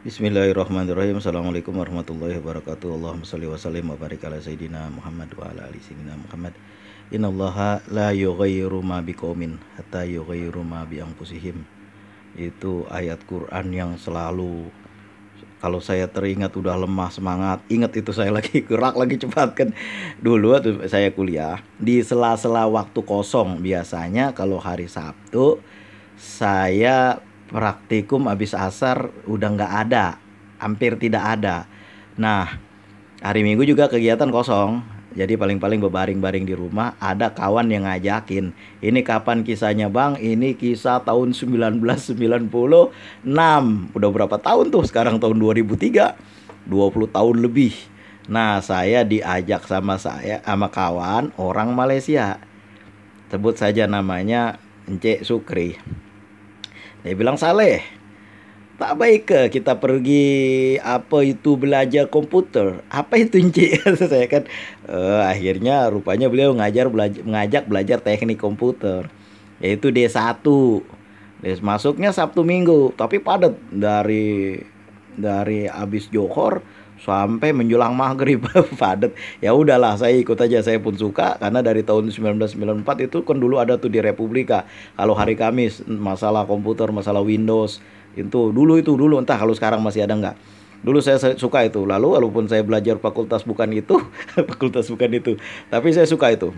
Bismillahirrahmanirrahim. Assalamualaikum warahmatullahi wabarakatuh. Allahumma sholli wa sallim wa barik ala sayidina Muhammad wa ala ali sayyidina Muhammad. Innallaha la yughayyiru ma biqaumin hatta yughayyiru ma bi anfusihim. Itu ayat Quran yang selalu kalau saya teringat udah lemah semangat, ingat itu saya lagi gerak lagi cepat kan. Dulu waktu saya kuliah di sela-sela waktu kosong biasanya kalau hari Sabtu saya praktikum habis asar udah nggak ada hampir tidak ada nah hari minggu juga kegiatan kosong jadi paling-paling berbaring baring di rumah ada kawan yang ngajakin. Ini kapan kisahnya bang? Ini kisah tahun 1996. Udah berapa tahun tuh sekarang tahun 2003. 20 tahun lebih. Nah saya diajak sama saya sama kawan orang Malaysia. Sebut saja namanya Encik Sukri. Dia bilang Saleh, tak baik ke kita pergi apa itu belajar komputer? Apa itu Encik? saya kan uh, akhirnya rupanya beliau ngajar belajar mengajak belajar teknik komputer yaitu D1. Masuknya Sabtu Minggu, tapi padat dari dari habis Johor sampai menjelang maghrib padat ya udahlah saya ikut aja saya pun suka karena dari tahun 1994 itu kan dulu ada tuh di Republika kalau hari Kamis masalah komputer masalah Windows itu dulu itu dulu entah kalau sekarang masih ada nggak dulu saya suka itu lalu walaupun saya belajar fakultas bukan itu fakultas bukan itu tapi saya suka itu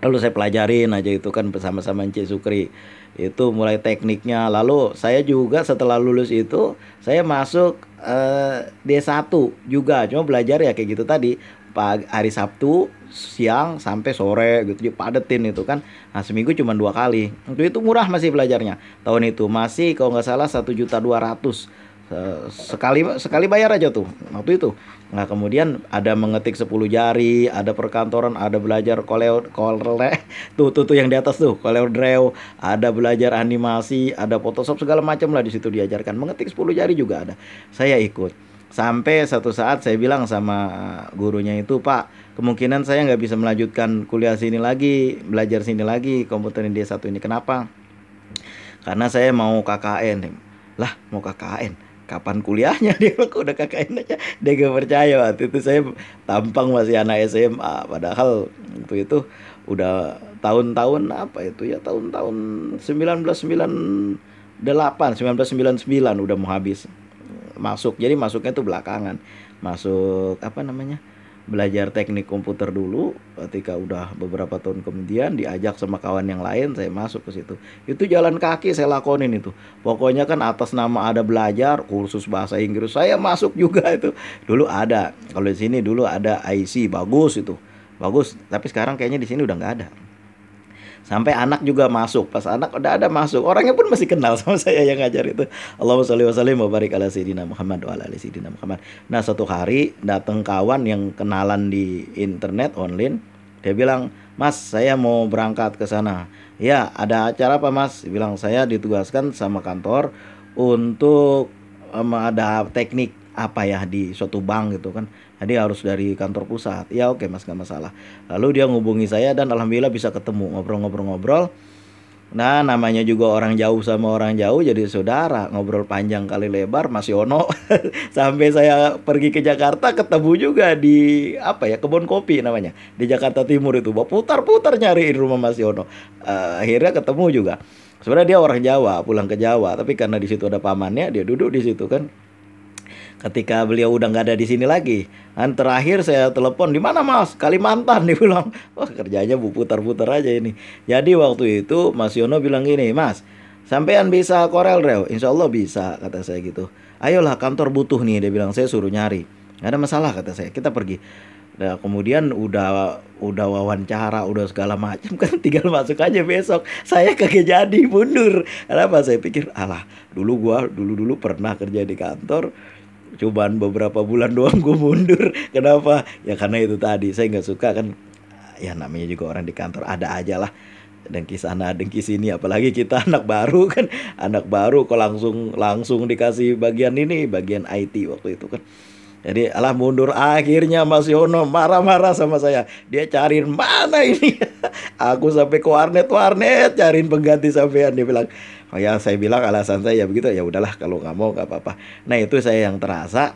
lalu saya pelajarin aja itu kan bersama-sama Encik Sukri itu mulai tekniknya lalu saya juga setelah lulus itu saya masuk eh, D1 juga cuma belajar ya kayak gitu tadi pagi hari Sabtu siang sampai sore gitu padetin itu kan nah seminggu cuma dua kali itu itu murah masih belajarnya tahun itu masih kalau nggak salah satu juta dua ratus Eh, sekali sekali bayar aja tuh waktu itu nah kemudian ada mengetik 10 jari ada perkantoran ada belajar koleo kole tuh tuh tuh yang di atas tuh koleo draw ada belajar animasi ada photoshop segala macam lah di situ diajarkan mengetik 10 jari juga ada saya ikut sampai satu saat saya bilang sama gurunya itu pak kemungkinan saya nggak bisa melanjutkan kuliah sini lagi belajar sini lagi komputer dia satu ini kenapa karena saya mau KKN lah mau KKN kapan kuliahnya dia bilang udah KKN aja dia gak percaya waktu itu saya tampang masih anak SMA padahal waktu itu udah tahun-tahun apa itu ya tahun-tahun 1998 1999 udah mau habis masuk jadi masuknya tuh belakangan masuk apa namanya belajar teknik komputer dulu ketika udah beberapa tahun kemudian diajak sama kawan yang lain saya masuk ke situ itu jalan kaki saya lakonin itu pokoknya kan atas nama ada belajar kursus bahasa Inggris saya masuk juga itu dulu ada kalau di sini dulu ada IC bagus itu bagus tapi sekarang kayaknya di sini udah nggak ada sampai anak juga masuk pas anak udah ada masuk orangnya pun masih kenal sama saya yang ngajar itu Allahumma sholli wa sallim wa barik ala sayyidina Muhammad wa ala ali sayyidina Muhammad nah satu hari datang kawan yang kenalan di internet online dia bilang mas saya mau berangkat ke sana ya ada acara apa mas dia bilang saya ditugaskan sama kantor untuk um, ada teknik apa ya di suatu bank gitu kan jadi harus dari kantor pusat ya oke mas nggak masalah lalu dia ngubungi saya dan alhamdulillah bisa ketemu ngobrol-ngobrol-ngobrol nah namanya juga orang jauh sama orang jauh jadi saudara ngobrol panjang kali lebar Mas Yono sampai saya pergi ke Jakarta ketemu juga di apa ya kebun kopi namanya di Jakarta Timur itu putar-putar nyariin rumah Mas Yono uh, akhirnya ketemu juga sebenarnya dia orang Jawa pulang ke Jawa tapi karena di situ ada pamannya dia duduk di situ kan ketika beliau udah nggak ada di sini lagi dan terakhir saya telepon di mana mas Kalimantan dia bilang, wah kerjanya bu putar-putar aja ini jadi waktu itu Mas Yono bilang gini mas sampean bisa Corel Draw Insya Allah bisa kata saya gitu ayolah kantor butuh nih dia bilang saya suruh nyari nggak ada masalah kata saya kita pergi Nah, kemudian udah udah wawancara, udah segala macam kan tinggal masuk aja besok. Saya kagak jadi mundur. Kenapa? Saya pikir, alah, dulu gua dulu-dulu pernah kerja di kantor cobaan beberapa bulan doang gue mundur kenapa ya karena itu tadi saya nggak suka kan ya namanya juga orang di kantor ada aja lah dengki sana dengki sini apalagi kita anak baru kan anak baru kok langsung langsung dikasih bagian ini bagian IT waktu itu kan jadi alah mundur akhirnya Mas Yono marah-marah sama saya. Dia cariin mana ini? Aku sampai ke warnet-warnet cariin pengganti sampean dia bilang. Oh ya saya bilang alasan saya ya begitu ya udahlah kalau nggak mau nggak apa-apa. Nah itu saya yang terasa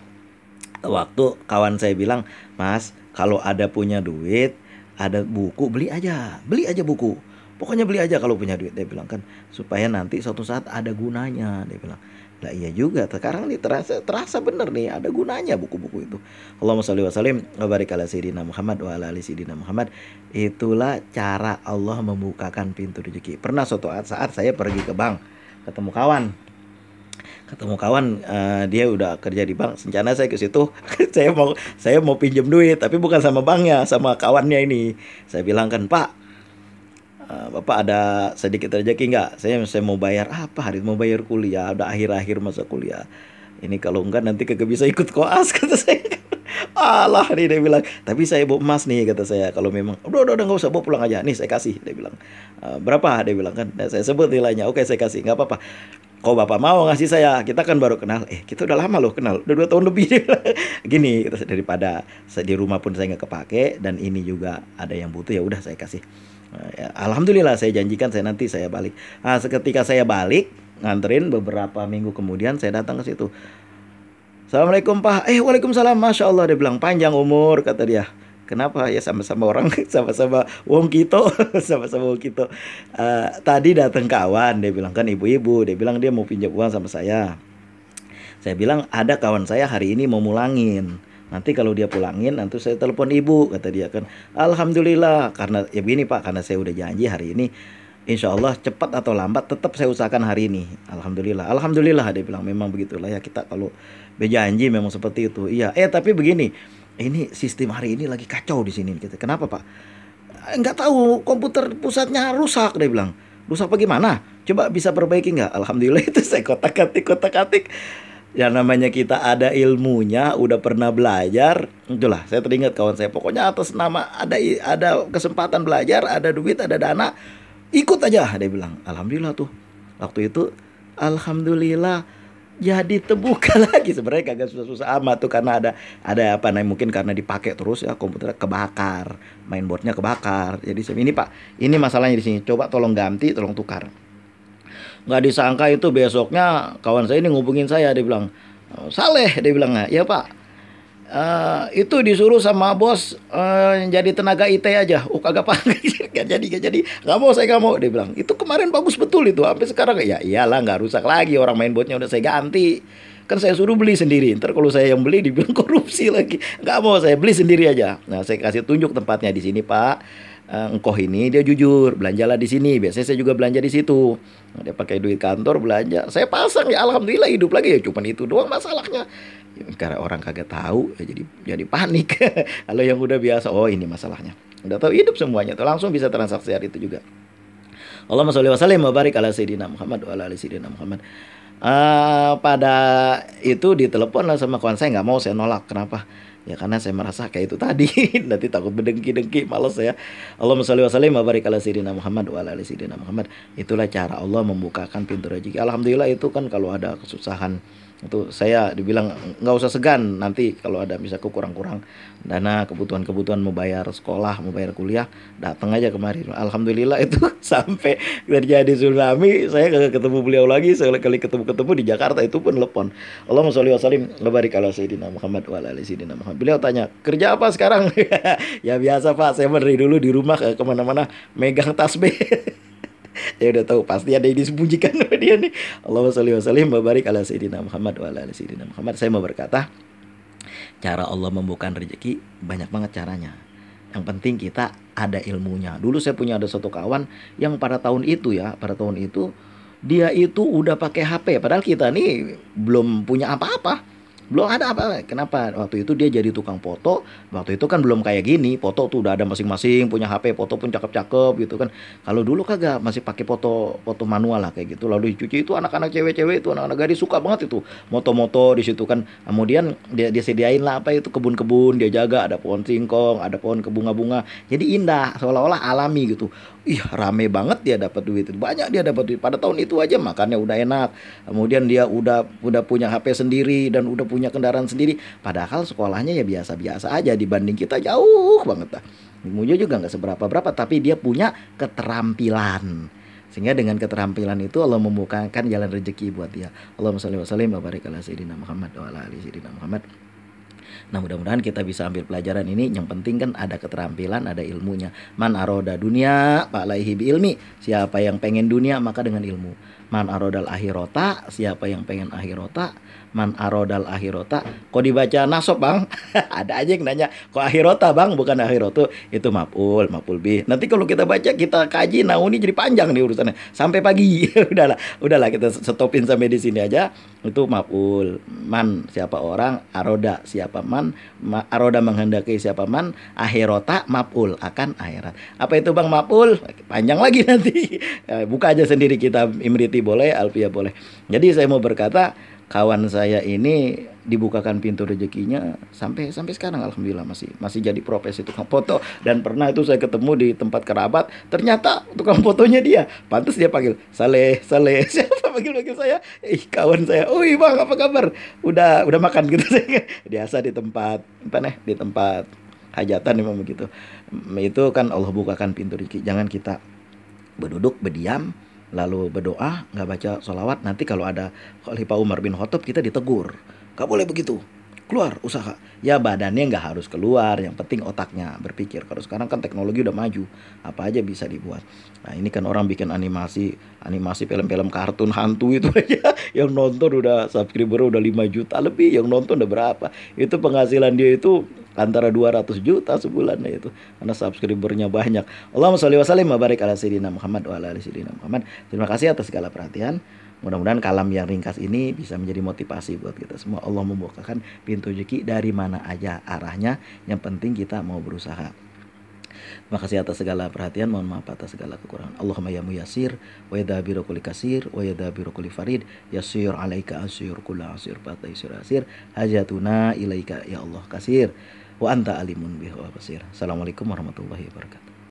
waktu kawan saya bilang, Mas kalau ada punya duit ada buku beli aja beli aja buku pokoknya beli aja kalau punya duit dia bilang kan supaya nanti suatu saat ada gunanya dia bilang Nah iya juga, sekarang nih terasa terasa bener nih ada gunanya buku-buku itu. Allahumma sholli wa sallim wa barik ala sayyidina Muhammad wa ala ali sayyidina Muhammad. Itulah cara Allah membukakan pintu rezeki. Pernah suatu saat saya pergi ke bank ketemu kawan ketemu kawan uh, dia udah kerja di bank rencana saya ke situ saya mau saya mau pinjam duit tapi bukan sama banknya sama kawannya ini saya bilang kan pak Eh, bapak ada sedikit rezeki enggak? Saya saya mau bayar apa hari mau bayar kuliah, ada akhir-akhir masa kuliah. Ini kalau enggak nanti kagak bisa ikut koas kata saya. Alah nih dia bilang, tapi saya bawa emas nih kata saya. Kalau memang, udah udah udah nggak usah bawa pulang aja. Nih saya kasih dia bilang. E, berapa dia bilang kan? Nah, saya sebut nilainya. Oke saya kasih, Enggak apa-apa. Kau bapak mau ngasih saya? Kita kan baru kenal. Eh kita udah lama loh kenal, udah dua tahun lebih. Gini daripada saya di rumah pun saya nggak kepake dan ini juga ada yang butuh ya udah saya kasih. Ya, alhamdulillah saya janjikan saya nanti saya balik nah, seketika saya balik nganterin beberapa minggu kemudian saya datang ke situ Assalamualaikum Pak. Eh Waalaikumsalam. Masya Allah dia bilang panjang umur kata dia. Kenapa ya sama-sama orang sama-sama wong kito sama-sama wong kito. Uh, tadi datang kawan dia bilang kan ibu-ibu dia bilang dia mau pinjam uang sama saya. Saya bilang ada kawan saya hari ini mau mulangin. Nanti kalau dia pulangin, nanti saya telepon ibu, kata dia kan. Alhamdulillah, karena ya begini Pak, karena saya udah janji hari ini, insya Allah cepat atau lambat tetap saya usahakan hari ini. Alhamdulillah, alhamdulillah dia bilang memang begitulah ya kita kalau berjanji memang seperti itu. Iya, eh tapi begini, ini sistem hari ini lagi kacau di sini. Kita kenapa Pak? Eh, nggak tahu komputer pusatnya rusak dia bilang. Rusak bagaimana? Coba bisa perbaiki nggak? Alhamdulillah itu saya kotak-katik, kotak-katik yang namanya kita ada ilmunya, udah pernah belajar, itulah saya teringat kawan saya. Pokoknya atas nama ada ada kesempatan belajar, ada duit, ada dana, ikut aja. Dia bilang, alhamdulillah tuh. Waktu itu, alhamdulillah jadi terbuka lagi sebenarnya kagak susah-susah amat tuh karena ada ada apa namanya mungkin karena dipakai terus ya komputer kebakar mainboardnya kebakar jadi ini pak ini masalahnya di sini coba tolong ganti tolong tukar nggak disangka itu besoknya kawan saya ini ngubungin saya dia bilang Saleh dia bilang ya, ya Pak Uh, itu disuruh sama bos uh, jadi tenaga IT aja. Oh kagak pak, gak jadi gak jadi. nggak mau saya nggak mau. Dia bilang itu kemarin bagus betul itu. Sampai sekarang ya iyalah nggak rusak lagi orang main botnya udah saya ganti. Kan saya suruh beli sendiri. Ntar kalau saya yang beli dibilang korupsi lagi. nggak mau saya beli sendiri aja. Nah saya kasih tunjuk tempatnya di sini pak uh, engkoh ini dia jujur belanjalah di sini biasanya saya juga belanja di situ nah, dia pakai duit kantor belanja saya pasang ya alhamdulillah hidup lagi ya cuma itu doang masalahnya ya, karena orang kagak tahu ya jadi jadi panik kalau yang udah biasa oh ini masalahnya udah tahu hidup semuanya tuh langsung bisa transaksi hari itu juga Allahumma sholli wa sallim wa barik ala sayyidina Muhammad wa ala sayyidina Muhammad uh, pada itu diteleponlah sama kawan saya nggak mau saya nolak kenapa ya karena saya merasa kayak itu tadi nanti takut berdengki-dengki males ya Allah sholli wa sallim wa ala sayyidina Muhammad wa ala sayyidina Muhammad itulah cara Allah membukakan pintu rezeki alhamdulillah itu kan kalau ada kesusahan itu saya dibilang nggak usah segan nanti kalau ada misalnya kurang-kurang dana kebutuhan-kebutuhan membayar sekolah membayar kuliah datang aja kemarin alhamdulillah itu sampai terjadi tsunami saya gak ketemu beliau lagi sekali kali ketemu ketemu di Jakarta itu pun telepon Allah salim lebari kalau saya di nama Muhammad wa ala nama Muhammad beliau tanya kerja apa sekarang ya biasa Pak saya beri dulu di rumah eh, kemana-mana megang tasbih ya udah tahu pasti ada yang disembunyikan sama dia nih Allahumma sholli wa sallim barik ala sayyidina Muhammad wa ala sayyidina Muhammad saya mau berkata cara Allah membuka rezeki banyak banget caranya yang penting kita ada ilmunya dulu saya punya ada satu kawan yang pada tahun itu ya pada tahun itu dia itu udah pakai HP padahal kita nih belum punya apa-apa belum ada apa kenapa waktu itu dia jadi tukang foto waktu itu kan belum kayak gini foto tuh udah ada masing-masing punya HP foto pun cakep-cakep gitu kan kalau dulu kagak masih pakai foto foto manual lah kayak gitu lalu dicuci itu anak-anak cewek-cewek itu anak-anak gadis suka banget itu moto-moto di situ kan kemudian dia dia sediain lah apa itu kebun-kebun dia jaga ada pohon singkong ada pohon kebunga-bunga jadi indah seolah-olah alami gitu ih rame banget dia dapat duit banyak dia dapat duit pada tahun itu aja makannya udah enak kemudian dia udah udah punya HP sendiri dan udah punya kendaraan sendiri padahal sekolahnya ya biasa-biasa aja dibanding kita jauh banget lah Mujo juga nggak seberapa berapa tapi dia punya keterampilan sehingga dengan keterampilan itu Allah membukakan jalan rezeki buat dia Allahumma sholli wa sallim wa barik ala sayyidina Muhammad wa ala ali sayyidina Muhammad Nah mudah-mudahan kita bisa ambil pelajaran ini. Yang penting kan ada keterampilan, ada ilmunya. Man aroda dunia, pak laihi bi ilmi. Siapa yang pengen dunia maka dengan ilmu man arodal akhirota siapa yang pengen akhirota man arodal akhirota kok dibaca nasob bang ada aja yang nanya kok akhirota bang bukan akhiroto itu mapul mapul bi nanti kalau kita baca kita kaji nah ini jadi panjang nih urusannya sampai pagi udahlah udahlah kita stopin sampai di sini aja itu mapul man siapa orang aroda siapa man ma, aroda menghendaki siapa man akhirota mapul akan akhirat apa itu bang mapul panjang lagi nanti eh, buka aja sendiri kita imriti boleh, Alpia boleh. Jadi saya mau berkata kawan saya ini dibukakan pintu rezekinya sampai sampai sekarang alhamdulillah masih masih jadi profesi tukang foto dan pernah itu saya ketemu di tempat kerabat ternyata tukang fotonya dia pantas dia panggil Saleh Saleh siapa panggil panggil saya ih kawan saya ui bang apa kabar udah udah makan gitu saya biasa di tempat apa nih di tempat hajatan memang begitu itu kan Allah bukakan pintu rezeki jangan kita berduduk berdiam lalu berdoa nggak baca sholawat nanti kalau ada Khalifah Umar bin Khattab kita ditegur nggak boleh begitu keluar usaha ya badannya nggak harus keluar yang penting otaknya berpikir kalau sekarang kan teknologi udah maju apa aja bisa dibuat nah ini kan orang bikin animasi animasi film-film kartun hantu itu aja yang nonton udah subscriber udah 5 juta lebih yang nonton udah berapa itu penghasilan dia itu antara 200 juta sebulan itu karena subscribernya banyak. Allahumma sholli wa sallim barik ala sayyidina Muhammad wa ala ali sayyidina Muhammad. Terima kasih atas segala perhatian. Mudah-mudahan kalam yang ringkas ini bisa menjadi motivasi buat kita semua. Allah membukakan pintu rezeki dari mana aja arahnya. Yang penting kita mau berusaha. Terima kasih atas segala perhatian. Mohon maaf atas segala kekurangan. Allahumma ya muyasir wa yadabiru kulli kasir wa yadabiru kulli farid yasir alaika asyur kula asyur batai asir hajatuna ilaika ya Allah kasir. Wa anta alimun bihi wa basir. Assalamualaikum warahmatullahi wabarakatuh.